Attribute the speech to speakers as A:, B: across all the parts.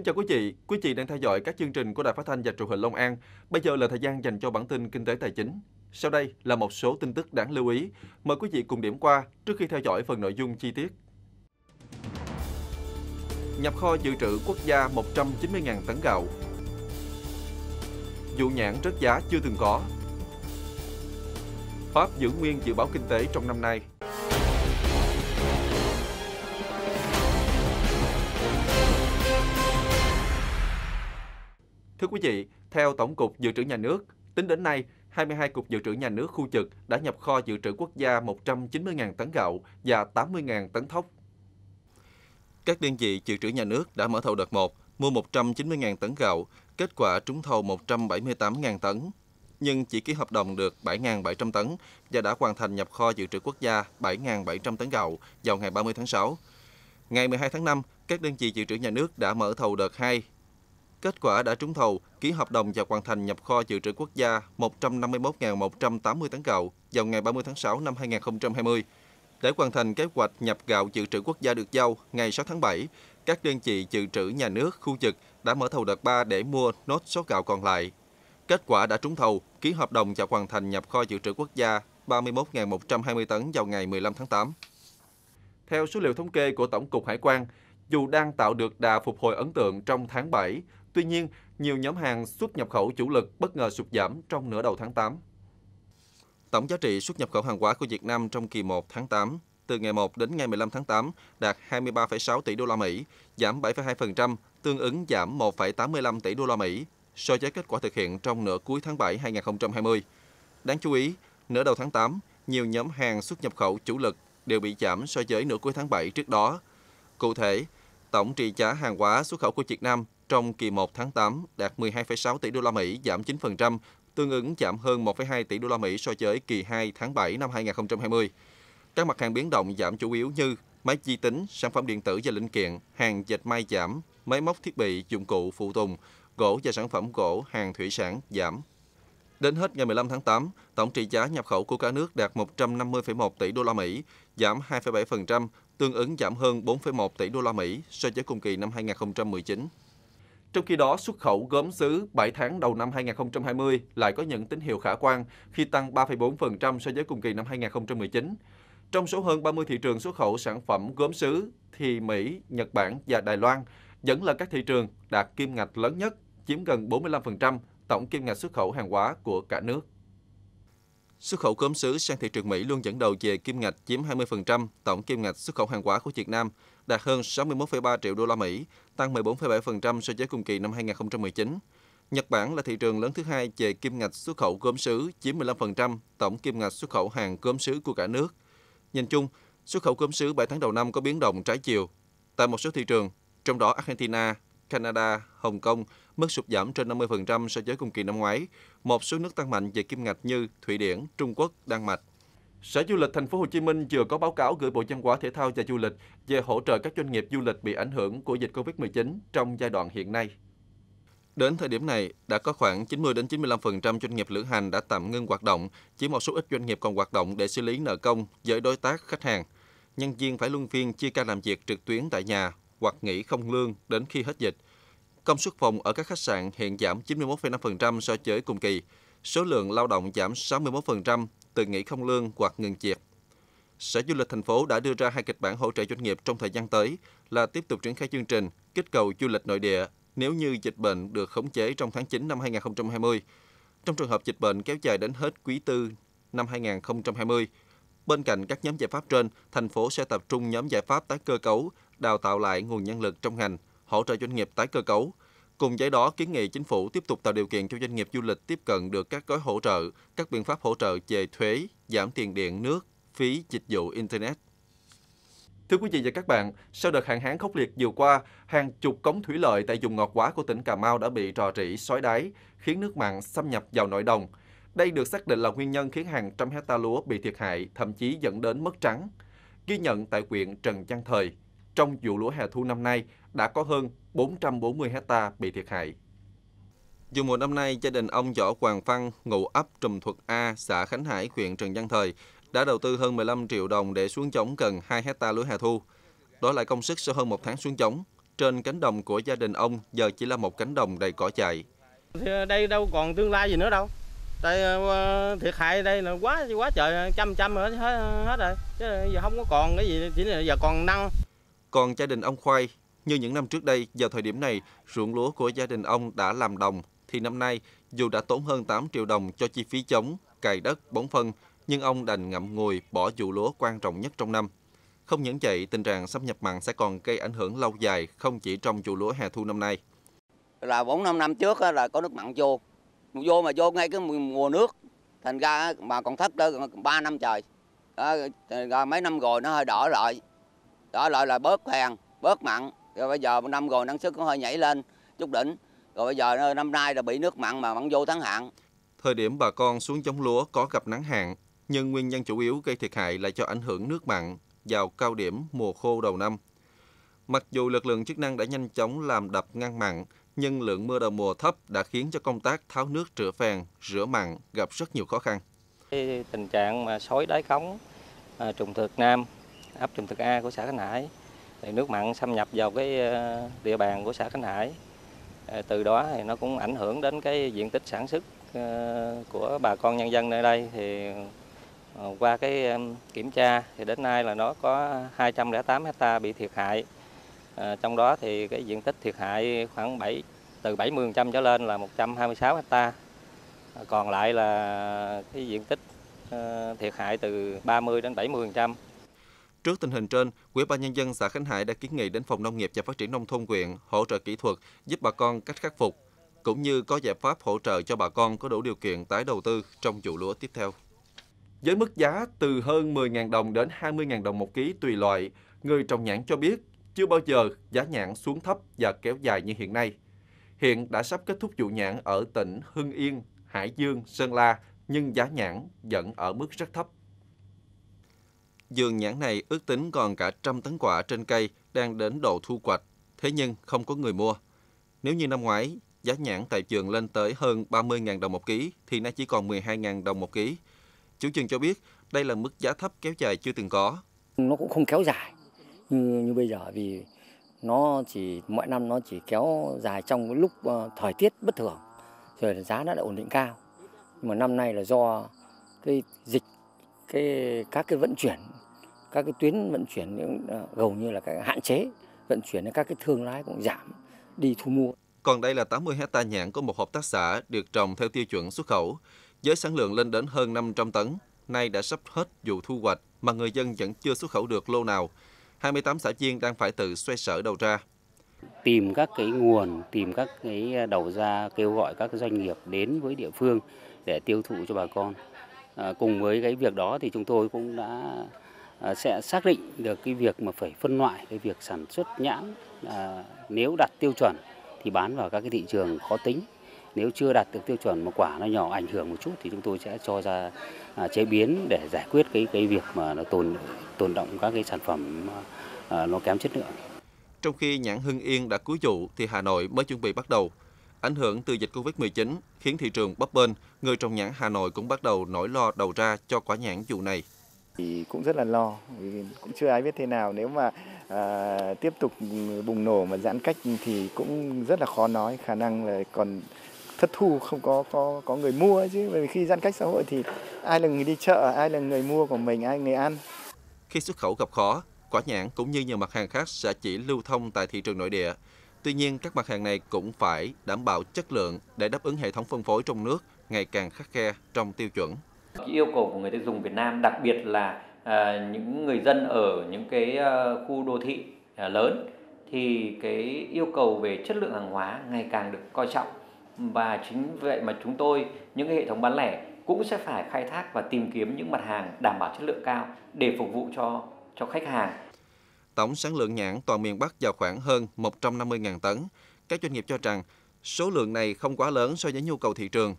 A: Kính chào quý vị, quý vị đang theo dõi các chương trình của Đài Phát thanh và Truyền hình Long An. Bây giờ là thời gian dành cho bản tin kinh tế tài chính. Sau đây là một số tin tức đáng lưu ý. Mời quý vị cùng điểm qua trước khi theo dõi phần nội dung chi tiết. Nhập kho dự trữ quốc gia 190.000 tấn gạo. Vụ nhãn rất giá chưa từng có. Pháp giữ nguyên dự báo kinh tế trong năm nay. Thưa quý vị, theo Tổng cục Dự trữ Nhà nước, tính đến nay, 22 cục dự trữ nhà nước khu trực đã nhập kho dự trữ quốc gia 190.000 tấn gạo và 80.000 tấn thóc. Các đơn vị dự trữ nhà nước đã mở thầu đợt 1, mua 190.000 tấn gạo, kết quả trúng thầu 178.000 tấn, nhưng chỉ ký hợp đồng được 7.700 tấn và đã hoàn thành nhập kho dự trữ quốc gia 7.700 tấn gạo vào ngày 30 tháng 6. Ngày 12 tháng 5, các đơn vị dự trữ nhà nước đã mở thầu đợt 2 Kết quả đã trúng thầu, ký hợp đồng và hoàn thành nhập kho dự trữ quốc gia 151.180 tấn gạo vào ngày 30 tháng 6 năm 2020. Để hoàn thành kế hoạch nhập gạo dự trữ quốc gia được giao ngày 6 tháng 7, các đơn vị dự trữ nhà nước, khu vực đã mở thầu đợt 3 để mua nốt số gạo còn lại. Kết quả đã trúng thầu, ký hợp đồng và hoàn thành nhập kho dự trữ quốc gia 31.120 tấn vào ngày 15 tháng 8. Theo số liệu thống kê của Tổng cục Hải quan, dù đang tạo được đà phục hồi ấn tượng trong tháng 7, Tuy nhiên, nhiều nhóm hàng xuất nhập khẩu chủ lực bất ngờ sụt giảm trong nửa đầu tháng 8. Tổng giá trị xuất nhập khẩu hàng hóa của Việt Nam trong kỳ 1 tháng 8 từ ngày 1 đến ngày 15 tháng 8 đạt 23,6 tỷ đô la Mỹ, giảm 7,2%, tương ứng giảm 1,85 tỷ đô la Mỹ so với kết quả thực hiện trong nửa cuối tháng 7 2020. Đáng chú ý, nửa đầu tháng 8, nhiều nhóm hàng xuất nhập khẩu chủ lực đều bị giảm so với nửa cuối tháng 7 trước đó. Cụ thể, tổng trị giá hàng hóa xuất khẩu của Việt Nam trong kỳ 1 tháng 8 đạt 12,6 tỷ đô la Mỹ, giảm 9%, tương ứng giảm hơn 1,2 tỷ đô la Mỹ so với kỳ 2 tháng 7 năm 2020. Các mặt hàng biến động giảm chủ yếu như máy vi tính, sản phẩm điện tử và linh kiện, hàng dệt may giảm, máy móc thiết bị, dụng cụ, phụ tùng, gỗ và sản phẩm gỗ, hàng thủy sản giảm. Đến hết ngày 15 tháng 8, tổng trị giá nhập khẩu của cả nước đạt 150,1 tỷ đô la Mỹ, giảm 2,7%, tương ứng giảm hơn 4,1 tỷ đô la Mỹ so với cùng kỳ năm 2019. Trong khi đó, xuất khẩu gốm sứ 7 tháng đầu năm 2020 lại có những tín hiệu khả quan khi tăng 3,4% so với cùng kỳ năm 2019. Trong số hơn 30 thị trường xuất khẩu sản phẩm gốm sứ thì Mỹ, Nhật Bản và Đài Loan vẫn là các thị trường đạt kim ngạch lớn nhất, chiếm gần 45% tổng kim ngạch xuất khẩu hàng hóa của cả nước. Xuất khẩu gốm sứ sang thị trường Mỹ luôn dẫn đầu về kim ngạch chiếm 20% tổng kim ngạch xuất khẩu hàng hóa của Việt Nam đạt hơn 61,3 triệu đô la Mỹ, tăng 14,7% so với cùng kỳ năm 2019. Nhật Bản là thị trường lớn thứ hai về kim ngạch xuất khẩu gốm sứ, chiếm 15% tổng kim ngạch xuất khẩu hàng gốm sứ của cả nước. Nhìn chung, xuất khẩu gốm sứ 7 tháng đầu năm có biến động trái chiều. Tại một số thị trường, trong đó Argentina, Canada, Hồng Kông mức sụt giảm trên 50% so với cùng kỳ năm ngoái. Một số nước tăng mạnh về kim ngạch như Thụy Điển, Trung Quốc, Đan Mạch. Sở Du lịch Thành phố Hồ Chí Minh vừa có báo cáo gửi Bộ Văn hóa Thể thao và Du lịch về hỗ trợ các doanh nghiệp du lịch bị ảnh hưởng của dịch Covid-19 trong giai đoạn hiện nay. Đến thời điểm này, đã có khoảng 90 đến 95% doanh nghiệp lữ hành đã tạm ngưng hoạt động, chỉ một số ít doanh nghiệp còn hoạt động để xử lý nợ công với đối tác khách hàng. Nhân viên phải luân phiên chia ca làm việc trực tuyến tại nhà hoặc nghỉ không lương đến khi hết dịch. Công suất phòng ở các khách sạn hiện giảm 91,5% so với cùng kỳ. Số lượng lao động giảm 61%, từ nghỉ không lương hoặc ngừng việc. Sở Du lịch thành phố đã đưa ra hai kịch bản hỗ trợ doanh nghiệp trong thời gian tới là tiếp tục triển khai chương trình kích cầu du lịch nội địa nếu như dịch bệnh được khống chế trong tháng 9 năm 2020. Trong trường hợp dịch bệnh kéo dài đến hết quý tư năm 2020, bên cạnh các nhóm giải pháp trên, thành phố sẽ tập trung nhóm giải pháp tái cơ cấu, đào tạo lại nguồn nhân lực trong ngành, hỗ trợ doanh nghiệp tái cơ cấu, Cùng với đó, kiến nghị chính phủ tiếp tục tạo điều kiện cho doanh nghiệp du lịch tiếp cận được các gói hỗ trợ, các biện pháp hỗ trợ về thuế, giảm tiền điện, nước, phí dịch vụ Internet. Thưa quý vị và các bạn, sau đợt hạn hán khốc liệt vừa qua, hàng chục cống thủy lợi tại vùng ngọt quá của tỉnh Cà Mau đã bị rò rỉ, xói đáy, khiến nước mặn xâm nhập vào nội đồng. Đây được xác định là nguyên nhân khiến hàng trăm hecta lúa bị thiệt hại, thậm chí dẫn đến mất trắng. Ghi nhận tại huyện Trần Văn Thời, trong vụ lúa hè thu năm nay đã có hơn 440 hecta bị thiệt hại. Dù mùa năm nay, gia đình ông Võ Hoàng Văn, ngụ ấp Trùm Thuật A, xã Khánh Hải, huyện Trần Văn Thời, đã đầu tư hơn 15 triệu đồng để xuống chống gần 2 hecta lúa hè thu. Đó lại công sức sau hơn một tháng xuống chống, Trên cánh đồng của gia đình ông giờ chỉ là một cánh đồng đầy cỏ chạy. Đây đâu còn tương lai gì nữa đâu. Tại ờ, thiệt hại đây là quá quá trời trăm trăm hết hết rồi. Chứ giờ không có còn cái gì chỉ là giờ còn năng. Còn gia đình ông Khoai, như những năm trước đây, vào thời điểm này, ruộng lúa của gia đình ông đã làm đồng, thì năm nay, dù đã tốn hơn 8 triệu đồng cho chi phí chống, cày đất, bón phân, nhưng ông đành ngậm ngùi bỏ vụ lúa quan trọng nhất trong năm. Không những vậy, tình trạng xâm nhập mặn sẽ còn gây ảnh hưởng lâu dài, không chỉ trong vụ lúa hè thu năm nay. Là 4-5 năm trước là có nước mặn vô, vô mà vô ngay cái mùa nước, thành ra mà còn thất tới 3 năm trời. Đó, mấy năm rồi nó hơi đỏ rồi đó lại là bớt phèn bớt mặn rồi bây giờ một năm rồi năng suất cũng hơi nhảy lên chút đỉnh rồi bây giờ năm nay là bị nước mặn mà mặn vô tháng hạn thời điểm bà con xuống giống lúa có gặp nắng hạn nhưng nguyên nhân chủ yếu gây thiệt hại là do ảnh hưởng nước mặn vào cao điểm mùa khô đầu năm mặc dù lực lượng chức năng đã nhanh chóng làm đập ngăn mặn nhưng lượng mưa đầu mùa thấp đã khiến cho công tác tháo nước rửa phèn rửa mặn gặp rất nhiều khó khăn tình trạng mà sói đáy cống à, trùng thực nam ấp Trùm Thực A của xã Khánh Hải. Thì nước mặn xâm nhập vào cái ờ, địa bàn của xã Khánh Hải. Ờ, từ đó thì nó cũng ảnh hưởng đến cái diện tích sản xuất ờ, của bà con nhân dân nơi đây thì qua cái kiểm tra thì đến nay là nó có 208 hecta bị thiệt hại. Trong đó thì cái diện tích thiệt hại khoảng 7 từ 70% trở lên là 126 hecta. Còn lại là cái diện tích thiệt hại từ 30 đến 70%. Trước tình hình trên, Ủy ban nhân dân xã Khánh Hải đã kiến nghị đến Phòng Nông nghiệp và Phát triển nông thôn huyện hỗ trợ kỹ thuật giúp bà con cách khắc phục cũng như có giải pháp hỗ trợ cho bà con có đủ điều kiện tái đầu tư trong vụ lúa tiếp theo. Với mức giá từ hơn 10.000 đồng đến 20.000 đồng một ký tùy loại, người trồng nhãn cho biết chưa bao giờ giá nhãn xuống thấp và kéo dài như hiện nay. Hiện đã sắp kết thúc vụ nhãn ở tỉnh Hưng Yên, Hải Dương, Sơn La, nhưng giá nhãn vẫn ở mức rất thấp. Dường nhãn này ước tính còn cả trăm tấn quả trên cây đang đến độ thu hoạch, thế nhưng không có người mua. Nếu như năm ngoái, giá nhãn tại trường lên tới hơn 30.000 đồng một ký, thì nay chỉ còn 12.000 đồng một ký. Chủ trường cho biết đây là mức giá thấp kéo dài chưa từng có. Nó cũng không kéo dài như, như bây giờ vì nó chỉ mỗi năm nó chỉ kéo dài trong lúc ờ, thời tiết bất thường rồi giá nó đã ổn định cao nhưng mà năm nay là do cái dịch cái các cái vận chuyển các cái tuyến vận chuyển những hầu ờ, như là cái hạn chế vận chuyển các cái thương lái cũng giảm đi thu mua. Còn đây là 80 hecta nhãn của một hợp tác xã được trồng theo tiêu chuẩn xuất khẩu, với sản lượng lên đến hơn 500 tấn, nay đã sắp hết vụ thu hoạch mà người dân vẫn chưa xuất khẩu được lô nào. 28 xã viên đang phải tự xoay sở đầu ra. Tìm các cái nguồn, tìm các cái đầu ra kêu gọi các doanh nghiệp đến với địa phương để tiêu thụ cho bà con. À, cùng với cái việc đó thì chúng tôi cũng đã Ờ, sẽ xác định được cái việc mà phải phân loại cái việc sản xuất nhãn à, nếu đạt tiêu chuẩn thì bán vào các cái thị trường khó tính nếu chưa đạt được tiêu chuẩn mà quả nó nhỏ ảnh hưởng một chút thì chúng tôi sẽ cho ra à, chế biến để giải quyết cái cái việc mà nó tồn tồn động các cái sản phẩm à, nó kém chất lượng. Trong khi nhãn Hưng Yên đã cuối vụ thì Hà Nội mới chuẩn bị bắt đầu. Ảnh hưởng từ dịch Covid-19 khiến thị trường bấp bênh, người trồng nhãn Hà Nội cũng bắt đầu nỗi lo đầu ra cho quả nhãn vụ này. Thì cũng rất là lo, vì cũng chưa ai biết thế nào. Nếu mà à, tiếp tục bùng nổ mà giãn cách thì cũng rất là khó nói, khả năng là còn thất thu không có có có người mua chứ bởi vì khi giãn cách xã hội thì ai là người đi chợ ai là người mua của mình ai người ăn khi xuất khẩu gặp khó quả nhãn cũng như nhiều mặt hàng khác sẽ chỉ lưu thông tại thị trường nội địa tuy nhiên các mặt hàng này cũng phải đảm bảo chất lượng để đáp ứng hệ thống phân phối trong nước ngày càng khắc khe trong tiêu chuẩn cái yêu cầu của người tiêu dùng Việt Nam đặc biệt là à, những người dân ở những cái uh, khu đô thị à, lớn thì cái yêu cầu về chất lượng hàng hóa ngày càng được coi trọng và chính vậy mà chúng tôi những cái hệ thống bán lẻ cũng sẽ phải khai thác và tìm kiếm những mặt hàng đảm bảo chất lượng cao để phục vụ cho cho khách hàng. Tổng sản lượng nhãn toàn miền Bắc vào khoảng hơn 150.000 tấn. Các doanh nghiệp cho rằng số lượng này không quá lớn so với nhu cầu thị trường.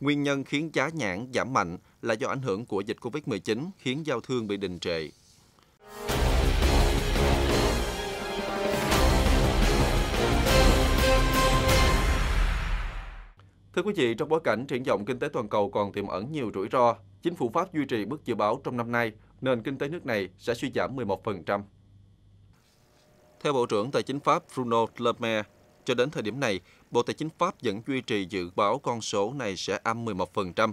A: Nguyên nhân khiến giá nhãn giảm mạnh là do ảnh hưởng của dịch Covid-19 khiến giao thương bị đình trệ. Thưa quý vị, trong bối cảnh triển vọng kinh tế toàn cầu còn tiềm ẩn nhiều rủi ro, chính phủ Pháp duy trì mức dự báo trong năm nay nền kinh tế nước này sẽ suy giảm 11%. Theo Bộ trưởng Tài chính Pháp Bruno Le Maire, cho đến thời điểm này, Bộ Tài chính Pháp vẫn duy trì dự báo con số này sẽ âm 11%.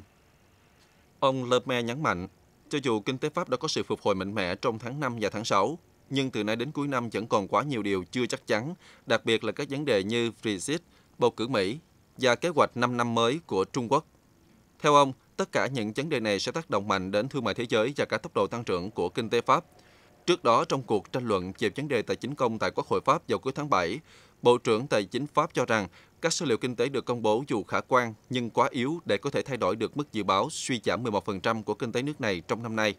A: Ông Le Maire nhấn mạnh, cho dù kinh tế Pháp đã có sự phục hồi mạnh mẽ trong tháng 5 và tháng 6, nhưng từ nay đến cuối năm vẫn còn quá nhiều điều chưa chắc chắn, đặc biệt là các vấn đề như Brexit, bầu cử Mỹ và kế hoạch 5 năm mới của Trung Quốc. Theo ông, tất cả những vấn đề này sẽ tác động mạnh đến thương mại thế giới và cả tốc độ tăng trưởng của kinh tế Pháp. Trước đó, trong cuộc tranh luận về vấn đề tài chính công tại Quốc hội Pháp vào cuối tháng 7, Bộ trưởng Tài chính Pháp cho rằng các số liệu kinh tế được công bố dù khả quan nhưng quá yếu để có thể thay đổi được mức dự báo suy giảm 11% của kinh tế nước này trong năm nay.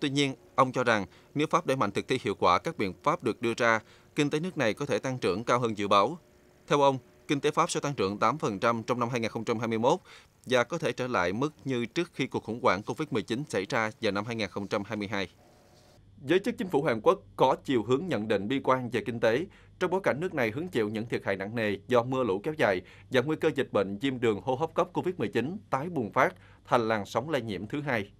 A: Tuy nhiên, ông cho rằng nếu Pháp đẩy mạnh thực thi hiệu quả các biện pháp được đưa ra, kinh tế nước này có thể tăng trưởng cao hơn dự báo. Theo ông, kinh tế Pháp sẽ tăng trưởng 8% trong năm 2021 và có thể trở lại mức như trước khi cuộc khủng hoảng COVID-19 xảy ra vào năm 2022. Giới chức chính phủ Hàn Quốc có chiều hướng nhận định bi quan về kinh tế, trong bối cảnh nước này hứng chịu những thiệt hại nặng nề do mưa lũ kéo dài và nguy cơ dịch bệnh viêm đường hô hấp cấp COVID-19 tái bùng phát thành làn sóng lây nhiễm thứ hai.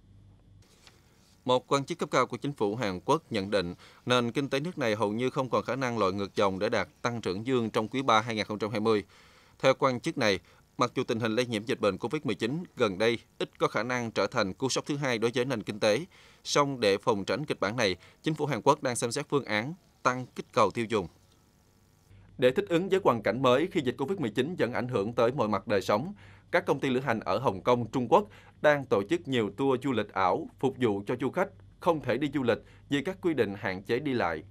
A: Một quan chức cấp cao của chính phủ Hàn Quốc nhận định nền kinh tế nước này hầu như không còn khả năng lội ngược dòng để đạt tăng trưởng dương trong quý 3 2020. Theo quan chức này, mặc dù tình hình lây nhiễm dịch bệnh COVID-19 gần đây ít có khả năng trở thành cú sốc thứ hai đối với nền kinh tế, song để phòng tránh kịch bản này, chính phủ Hàn Quốc đang xem xét phương án tăng kích cầu tiêu dùng. Để thích ứng với hoàn cảnh mới khi dịch Covid-19 dẫn ảnh hưởng tới mọi mặt đời sống, các công ty lữ hành ở Hồng Kông, Trung Quốc đang tổ chức nhiều tour du lịch ảo phục vụ cho du khách không thể đi du lịch vì các quy định hạn chế đi lại.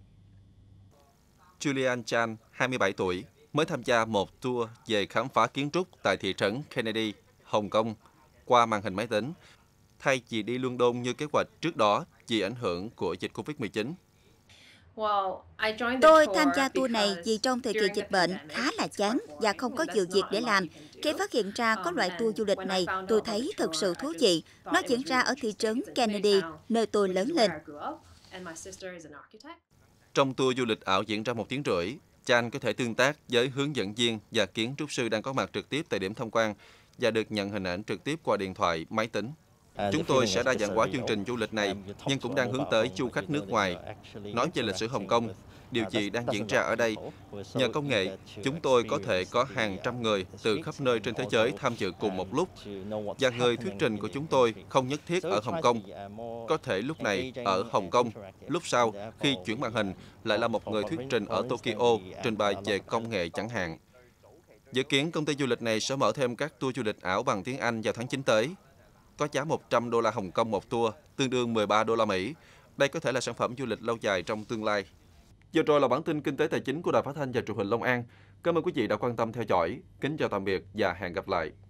A: Julian Chan, 27 tuổi, mới tham gia một tour về khám phá kiến trúc tại thị trấn Kennedy, Hồng Kông qua màn hình máy tính, thay vì đi London như kế hoạch trước đó vì ảnh hưởng của dịch Covid-19. Tôi tham gia tour này vì trong thời kỳ dịch bệnh khá là chán và không có nhiều việc để làm. Khi phát hiện ra có um, loại tour du lịch này, tôi thấy thật sự thú vị. Nó diễn ra ở thị trấn Kennedy, nơi tôi lớn lên. Trong tour du lịch ảo diễn ra một tiếng rưỡi, Chan có thể tương tác với hướng dẫn viên và kiến trúc sư đang có mặt trực tiếp tại điểm tham quan và được nhận hình ảnh trực tiếp qua điện thoại, máy tính À, chúng tôi sẽ đa dạng hóa chương trình du lịch này, nhưng cũng đang hướng tới du khách nước ngoài. Nói về lịch sử Hồng Kông, điều gì đang diễn ra ở đây. Nhờ công nghệ, chúng tôi có thể có hàng trăm người từ khắp nơi trên thế giới tham dự cùng một lúc. Và người thuyết trình của chúng tôi không nhất thiết ở Hồng Kông. Có thể lúc này ở Hồng Kông, lúc sau khi chuyển màn hình lại là một người thuyết trình ở Tokyo trình bày về công nghệ chẳng hạn. Dự kiến công ty du lịch này sẽ mở thêm các tour du lịch ảo bằng tiếng Anh vào tháng 9 tới có giá 100 đô la Hồng Kông một tour, tương đương 13 đô la Mỹ. Đây có thể là sản phẩm du lịch lâu dài trong tương lai. Giờ rồi là bản tin kinh tế tài chính của Đài Phát thanh và Truyền hình Long An. Cảm ơn quý vị đã quan tâm theo dõi. Kính chào tạm biệt và hẹn gặp lại.